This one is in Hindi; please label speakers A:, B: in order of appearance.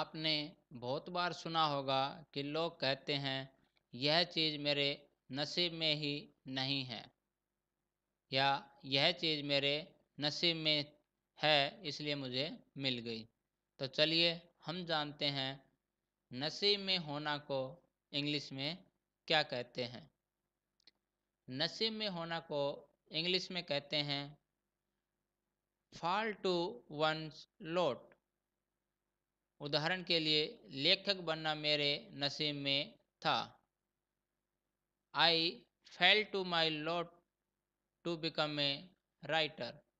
A: आपने बहुत बार सुना होगा कि लोग कहते हैं यह चीज़ मेरे नसीब में ही नहीं है या यह चीज़ मेरे नसीब में है इसलिए मुझे मिल गई तो चलिए हम जानते हैं नसीब में होना को इंग्लिश में क्या कहते हैं नसीब में होना को इंग्लिश में कहते हैं फॉल टू वंस लोट उदाहरण के लिए लेखक बनना मेरे नसीब में था I fail to my lot to become a writer